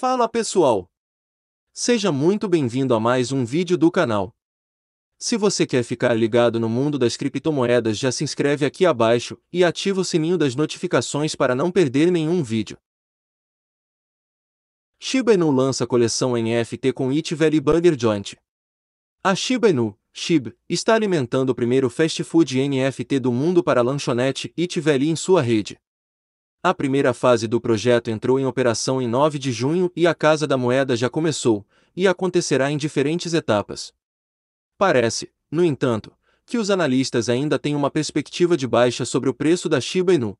Fala pessoal! Seja muito bem-vindo a mais um vídeo do canal. Se você quer ficar ligado no mundo das criptomoedas já se inscreve aqui abaixo e ativa o sininho das notificações para não perder nenhum vídeo. Shiba Inu lança coleção NFT com It Valley Burger Joint. A Shiba Inu, SHIB, está alimentando o primeiro fast food NFT do mundo para lanchonete It Valley em sua rede. A primeira fase do projeto entrou em operação em 9 de junho e a Casa da Moeda já começou, e acontecerá em diferentes etapas. Parece, no entanto, que os analistas ainda têm uma perspectiva de baixa sobre o preço da Shiba Inu.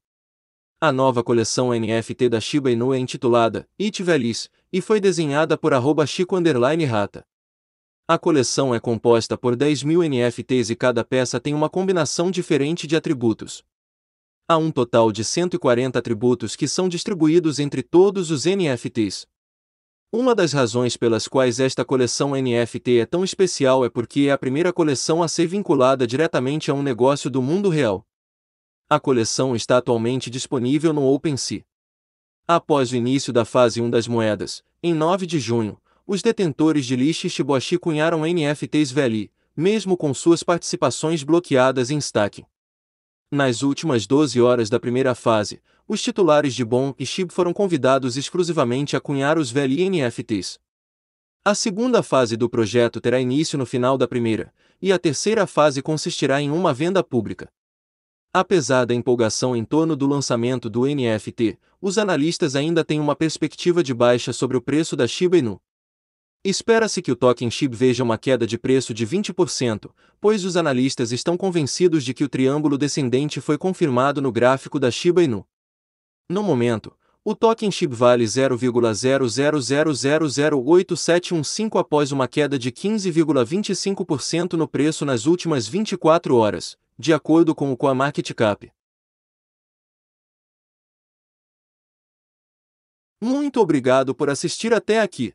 A nova coleção NFT da Shiba Inu é intitulada It Velis e foi desenhada por Rata. A coleção é composta por 10 mil NFTs e cada peça tem uma combinação diferente de atributos, há um total de 140 atributos que são distribuídos entre todos os NFTs. Uma das razões pelas quais esta coleção NFT é tão especial é porque é a primeira coleção a ser vinculada diretamente a um negócio do mundo real. A coleção está atualmente disponível no OpenSea. Após o início da fase 1 das moedas, em 9 de junho, os detentores de Lishi Shiboshi cunharam NFTs Veli, mesmo com suas participações bloqueadas em staking. Nas últimas 12 horas da primeira fase, os titulares de Bon e SHIB foram convidados exclusivamente a cunhar os NFTs. A segunda fase do projeto terá início no final da primeira, e a terceira fase consistirá em uma venda pública. Apesar da empolgação em torno do lançamento do NFT, os analistas ainda têm uma perspectiva de baixa sobre o preço da Shiba Inu. Espera-se que o token SHIB veja uma queda de preço de 20%, pois os analistas estão convencidos de que o triângulo descendente foi confirmado no gráfico da Shiba Inu. No momento, o token SHIB vale 0,00008715 após uma queda de 15,25% no preço nas últimas 24 horas, de acordo com o CoinMarketCap. Muito obrigado por assistir até aqui.